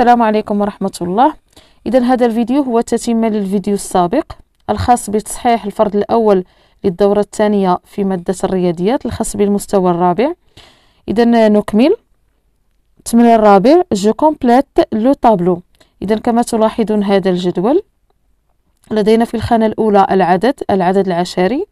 السلام عليكم ورحمة الله إذا هذا الفيديو هو تتمة للفيديو السابق الخاص بتصحيح الفرد الأول للدورة الثانية في مادة الرياضيات الخاص بالمستوى الرابع إذا نكمل التمرين الرابع جو كومبليت لو طابلو إذا كما تلاحظون هذا الجدول لدينا في الخانة الأولى العدد العدد العشري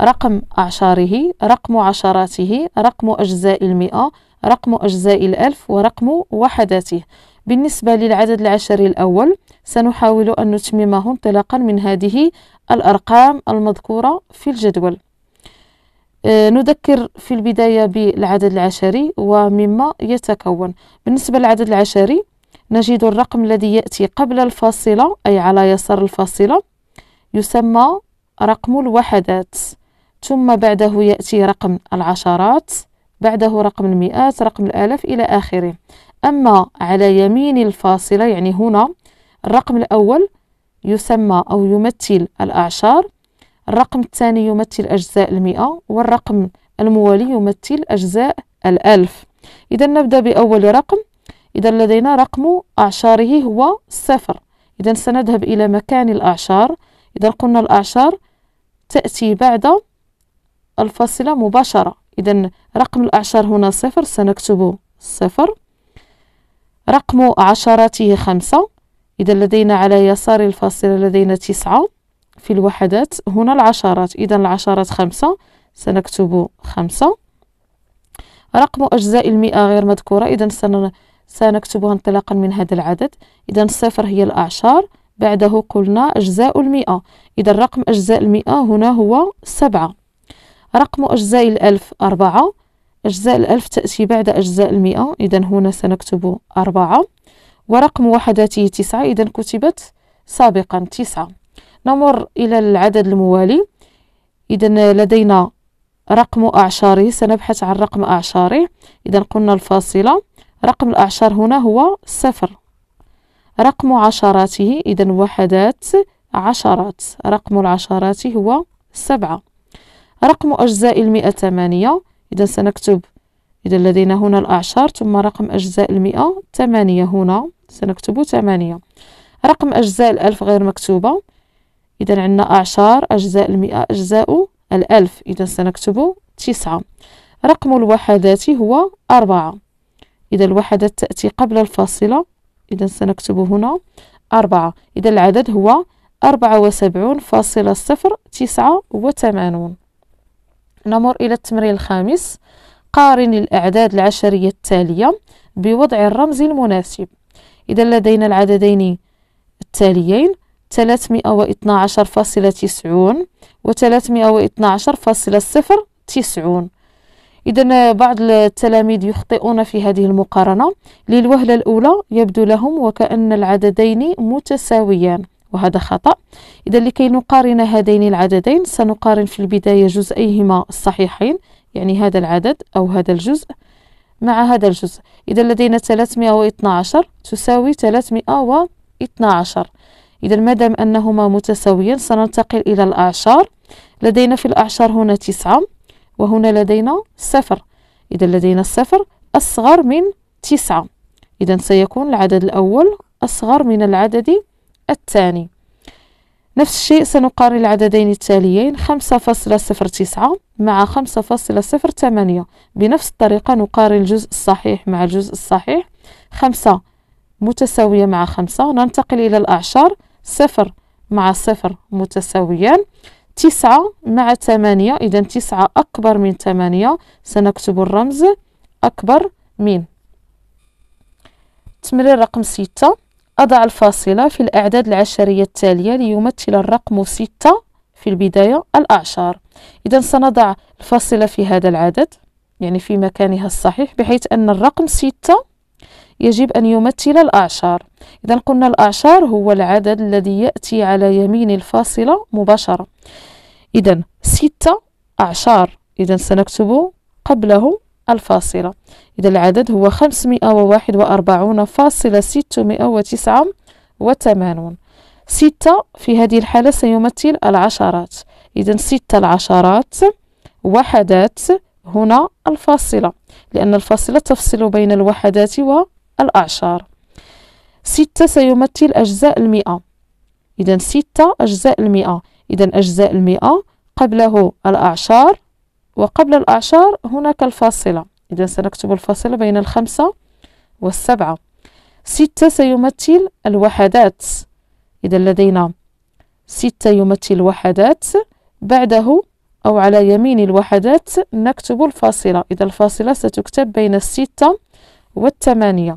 رقم أعشاره رقم عشراته رقم أجزاء المئة رقم أجزاء الألف ورقم وحداته بالنسبة للعدد العشري الأول سنحاول أن نتممه انطلاقا من هذه الأرقام المذكورة في الجدول آه، نذكر في البداية بالعدد العشري ومما يتكون بالنسبة للعدد العشري نجد الرقم الذي يأتي قبل الفاصلة أي على يسار الفاصلة يسمى رقم الوحدات ثم بعده يأتي رقم العشرات بعده رقم المئات رقم الآلاف إلى آخره أما على يمين الفاصلة يعني هنا الرقم الأول يسمى أو يمثل الأعشار الرقم الثاني يمثل أجزاء المئة والرقم الموالي يمثل أجزاء الألف إذا نبدأ بأول رقم إذا لدينا رقم أعشاره هو صفر إذا سنذهب إلى مكان الأعشار إذا قلنا الأعشار تأتي بعد الفاصلة مباشرة إذا رقم الأعشار هنا صفر سنكتب صفر رقم عشراته خمسة إذا لدينا على يسار الفاصلة لدينا تسعة في الوحدات هنا العشرات إذا العشرات خمسة سنكتب خمسة رقم أجزاء المئة غير مذكورة إذا سن... سنكتبها انطلاقا من هذا العدد إذا الصفر هي الأعشار بعده قلنا أجزاء المئة إذا رقم أجزاء المئة هنا هو سبعة رقم أجزاء الألف أربعة أجزاء الألف تأتي بعد أجزاء المئة إذا هنا سنكتب أربعة ورقم وحداته تسعة إذا كتبت سابقا تسعة نمر إلى العدد الموالي إذا لدينا رقم أعشاره سنبحث عن رقم أعشاره إذا قلنا الفاصلة رقم الأعشار هنا هو صفر رقم عشراته إذا وحدات عشرات رقم العشرات هو سبعة رقم أجزاء المئة ثمانية إذا سنكتب إذا لدينا هنا الأعشار ثم رقم أجزاء المئة ثمانية هنا سنكتب ثمانية رقم أجزاء الألف غير مكتوبة إذا عندنا أعشار أجزاء المئة أجزاء الألف إذا سنكتب تسعة رقم الوحدات هو أربعة إذا الوحدات تأتي قبل الفاصلة إذا سنكتب هنا أربعة إذا العدد هو أربعة وسبعون فاصلة صفر تسعة وثمانون نمر إلى التمرين الخامس قارن الأعداد العشرية التالية بوضع الرمز المناسب إذا لدينا العددين التاليين 312.90 و 312.090 إذا بعض التلاميذ يخطئون في هذه المقارنة للوهلة الأولى يبدو لهم وكأن العددين متساويان وهذا خطأ إذا لكي نقارن هذين العددين سنقارن في البداية جزئيهما الصحيحين يعني هذا العدد أو هذا الجزء مع هذا الجزء إذا لدينا 312 تساوي 312 إذا ما دام أنهما متساويان سننتقل إلى الأعشار لدينا في الأعشار هنا تسعة وهنا لدينا صفر إذا لدينا الصفر أصغر من تسعة إذا سيكون العدد الأول أصغر من العدد الثاني نفس الشيء سنقارن العددين التاليين 5.09 مع 5.08 بنفس الطريقة نقارن الجزء الصحيح مع الجزء الصحيح 5 متساوية مع 5 ننتقل إلى الأعشار 0 مع 0 متساويان 9 مع 8 إذا 9 أكبر من 8 سنكتب الرمز أكبر من تمرير رقم 6 أضع الفاصلة في الأعداد العشرية التالية ليمثل الرقم ستة في البداية الأعشار إذا سنضع الفاصلة في هذا العدد يعني في مكانها الصحيح بحيث أن الرقم ستة يجب أن يمثل الأعشار إذا قلنا الأعشار هو العدد الذي يأتي على يمين الفاصلة مباشرة إذا ستة أعشار إذا سنكتب قبله الفاصلة إذا العدد هو 541 فاصلة وثمانون ستة في هذه الحالة سيمثل العشرات إذا ستة العشرات وحدات هنا الفاصلة لأن الفاصلة تفصل بين الوحدات والأعشار ستة سيمثل أجزاء المئة إذا ستة أجزاء المئة إذا أجزاء المئة قبله الأعشار وقبل الأعشار هناك الفاصلة إذا سنكتب الفاصلة بين الخمسة والسبعة ستة سيمثل الوحدات إذا لدينا ستة يمثل الوحدات بعده أو على يمين الوحدات نكتب الفاصلة إذا الفاصلة ستكتب بين الستة والثمانية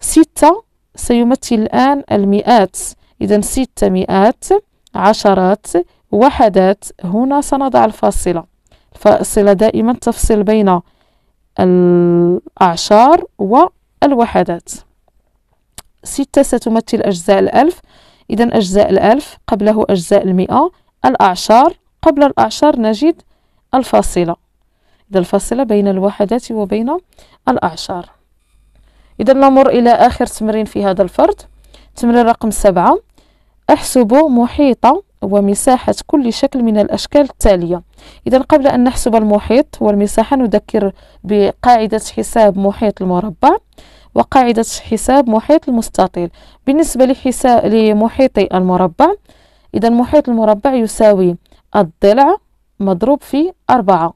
ستة سيمثل الآن المئات إذا ستة مئات عشرات وحدات هنا سنضع الفاصلة فالصلة دائما تفصل بين الأعشار والوحدات ستة ستمثل أجزاء الألف إذا أجزاء الألف قبله أجزاء المئة الأعشار قبل الأعشار نجد الفاصلة إذا الفاصلة بين الوحدات وبين الأعشار إذا نمر إلى آخر تمرين في هذا الفرد تمرين رقم سبعة أحسب محيط ومساحة كل شكل من الأشكال التالية إذا قبل أن نحسب المحيط والمساحة نذكر بقاعدة حساب محيط المربع وقاعدة حساب محيط المستطيل بالنسبة لحساب لمحيط المربع إذا محيط المربع يساوي الضلع مضروب في أربعة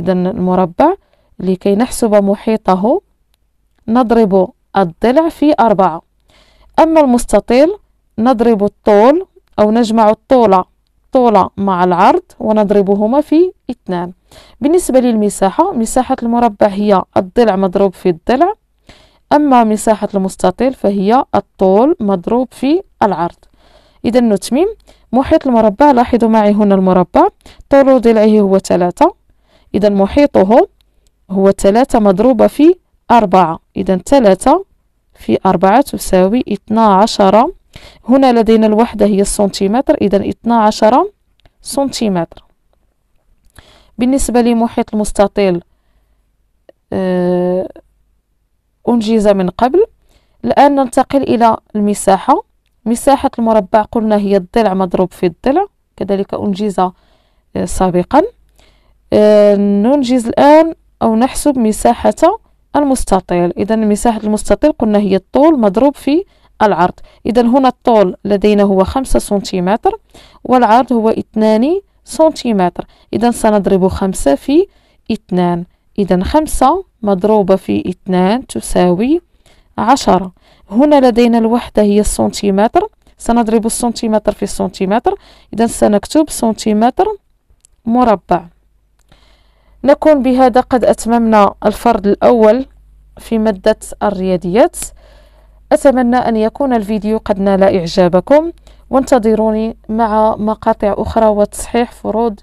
إذا المربع لكي نحسب محيطه نضرب الضلع في أربعة أما المستطيل نضرب الطول أو نجمع الطولة طولة مع العرض ونضربهما في اثنان بالنسبة للمساحة مساحة المربع هي الضلع مضروب في الضلع أما مساحة المستطيل فهي الطول مضروب في العرض إذا نتمم محيط المربع لاحظوا معي هنا المربع طول ضلعه هو ثلاثة إذا محيطه هو ثلاثة مضروبة في أربعة إذا ثلاثة في أربعة تساوي اثنا عشر هنا لدينا الوحدة هي السنتيمتر إذا 12 سنتيمتر بالنسبة لمحيط المستطيل آه، أنجز من قبل الآن ننتقل إلى المساحة مساحة المربع قلنا هي الضلع مضروب في الضلع كذلك أنجز آه، سابقا آه، ننجز الآن أو نحسب مساحة المستطيل إذا مساحة المستطيل قلنا هي الطول مضروب في العرض إذا هنا الطول لدينا هو خمسة سنتيمتر والعرض هو اثنان سنتيمتر إذا سنضرب خمسة في اثنان إذا خمسة مضروبة في اثنان تساوي عشرة هنا لدينا الوحدة هي السنتيمتر سنضرب السنتيمتر في السنتيمتر إذا سنكتب سنتيمتر مربع نكون بهذا قد أتممنا الفرد الأول في مادة الرياضيات أتمنى أن يكون الفيديو قد نال إعجابكم وانتظروني مع مقاطع أخرى وتصحيح فروض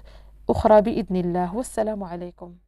أخرى بإذن الله والسلام عليكم